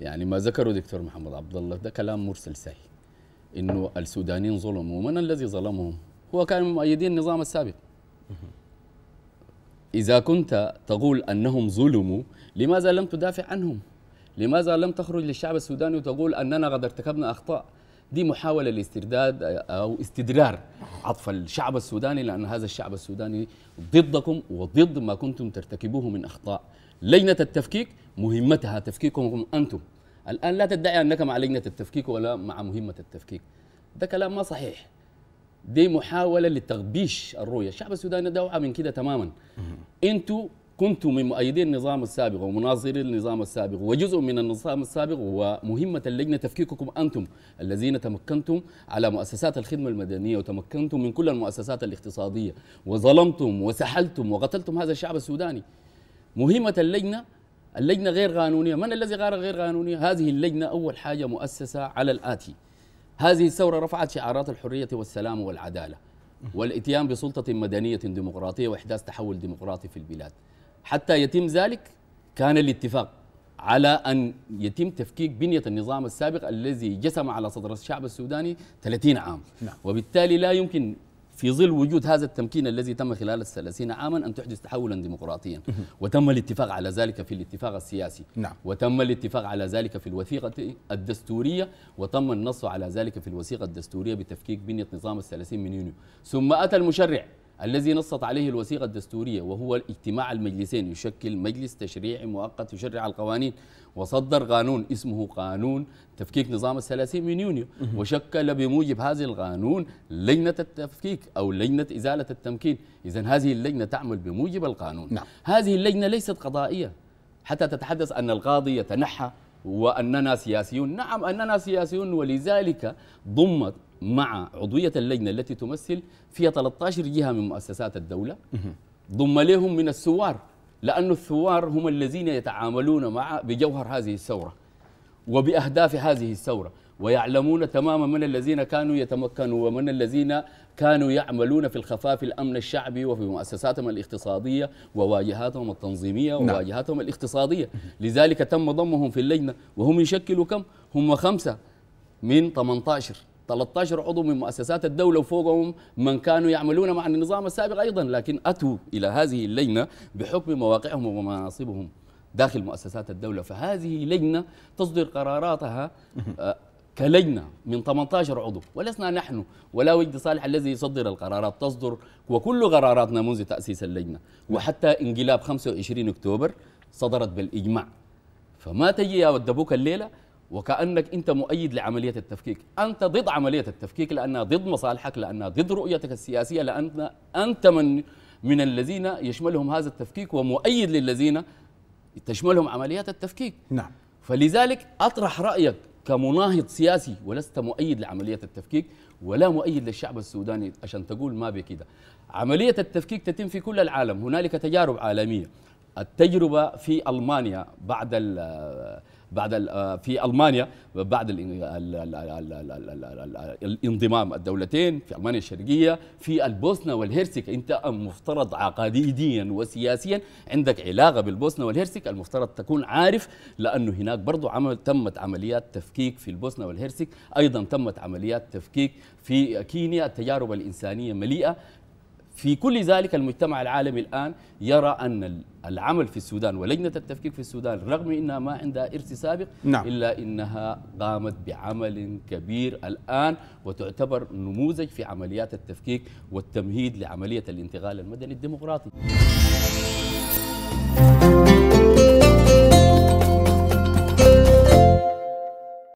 يعني ما ذكره دكتور محمد عبد الله ده كلام مرسل سهي انه السودانيين ظلموا ومن الذي ظلمهم هو من مؤيدين النظام السابق اذا كنت تقول انهم ظلموا لماذا لم تدافع عنهم لماذا لم تخرج للشعب السوداني وتقول اننا قد ارتكبنا اخطاء دي محاولة لاسترداد أو استدرار عطف الشعب السوداني لأن هذا الشعب السوداني ضدكم وضد ما كنتم ترتكبوه من أخطاء لجنة التفكيك مهمتها تفكيككم أنتم الآن لا تدعي أنك مع لجنة التفكيك ولا مع مهمة التفكيك ده كلام ما صحيح دي محاولة لتغبيش الرؤية الشعب السوداني ده من كده تماما أنتوا كنت من مؤيدي النظام السابق ومناصري النظام السابق وجزء من النظام السابق ومهمة اللجنة تفكيككم أنتم الذين تمكنتم على مؤسسات الخدمة المدنية وتمكنتم من كل المؤسسات الاقتصادية وظلمتم وسحلتم وقتلتم هذا الشعب السوداني مهمة اللجنة اللجنة غير قانونية من الذي غير غير قانونية هذه اللجنة أول حاجة مؤسسة على الآتي هذه الثورة رفعت شعارات الحرية والسلام والعدالة والاتيان بسلطة مدنية ديمقراطية وإحداث تحول ديمقراطي في البلاد حتى يتم ذلك كان الاتفاق على أن يتم تفكيك بنية النظام السابق الذي جسم على صدر الشعب السوداني 30 عام نعم. وبالتالي لا يمكن في ظل وجود هذا التمكين الذي تم خلال الثلاثين عاما أن تحدث تحولا ديمقراطيا وتم الاتفاق على ذلك في الاتفاق السياسي نعم. وتم الاتفاق على ذلك في الوثيقة الدستورية وتم النص على ذلك في الوثيقة الدستورية بتفكيك بنية نظام الثلاثين من يونيو ثم أتى المشرع الذي نصت عليه الوثيقة الدستورية وهو اجتماع المجلسين يشكل مجلس تشريعي مؤقت يشرع القوانين وصدر قانون اسمه قانون تفكيك نظام الثلاثين من يونيو وشكل بموجب هذا القانون لجنة التفكيك أو لجنة إزالة التمكين إذا هذه اللجنة تعمل بموجب القانون نعم. هذه اللجنة ليست قضائية حتى تتحدث أن القاضي يتنحى وأننا سياسيون نعم أننا سياسيون ولذلك ضمت مع عضويه اللجنه التي تمثل فيها 13 جهه من مؤسسات الدوله ضم لهم من الثوار لأن الثوار هم الذين يتعاملون مع بجوهر هذه الثورة وبأهداف هذه الثورة ويعلمون تماما من الذين كانوا يتمكنوا ومن الذين كانوا يعملون في الخفاء في الأمن الشعبي وفي مؤسساتهم الاقتصادية وواجهاتهم التنظيمية نعم. وواجهاتهم الاقتصادية لذلك تم ضمهم في اللجنة وهم يشكلوا كم؟ هم خمسة من 18 13 عضو من مؤسسات الدولة وفوقهم من كانوا يعملون مع النظام السابق أيضا لكن أتوا إلى هذه اللجنة بحكم مواقعهم ومناصبهم داخل مؤسسات الدولة فهذه لجنة تصدر قراراتها آه، كلجنة من 18 عضو ولسنا نحن ولا وجد صالح الذي يصدر القرارات تصدر وكل قراراتنا منذ تأسيس اللجنة وحتى انقلاب 25 أكتوبر صدرت بالإجماع فما تجي يا ود ابوك الليله وكانك انت مؤيد لعمليه التفكيك، انت ضد عمليه التفكيك لانها ضد مصالحك، لانها ضد رؤيتك السياسيه، لان انت من من الذين يشملهم هذا التفكيك ومؤيد للذين تشملهم عمليات التفكيك. نعم. فلذلك اطرح رايك كمناهض سياسي ولست مؤيد لعمليه التفكيك ولا مؤيد للشعب السوداني عشان تقول ما بكده. عمليه التفكيك تتم في كل العالم، هنالك تجارب عالميه. التجربه في المانيا بعد بعد في المانيا بعد الانضمام الدولتين في المانيا الشرقيه في البوسنه والهرسك انت المفترض عقائديا وسياسيا عندك علاقه بالبوسنه والهرسك المفترض تكون عارف لانه هناك برضه عمل تمت عمليات تفكيك في البوسنه والهرسك ايضا تمت عمليات تفكيك في كينيا التجارب الانسانيه مليئه في كل ذلك المجتمع العالمي الآن يرى أن العمل في السودان ولجنة التفكيك في السودان رغم أنها ما عندها إرث سابق نعم. إلا أنها قامت بعمل كبير الآن وتعتبر نموذج في عمليات التفكيك والتمهيد لعملية الانتقال المدني الديمقراطي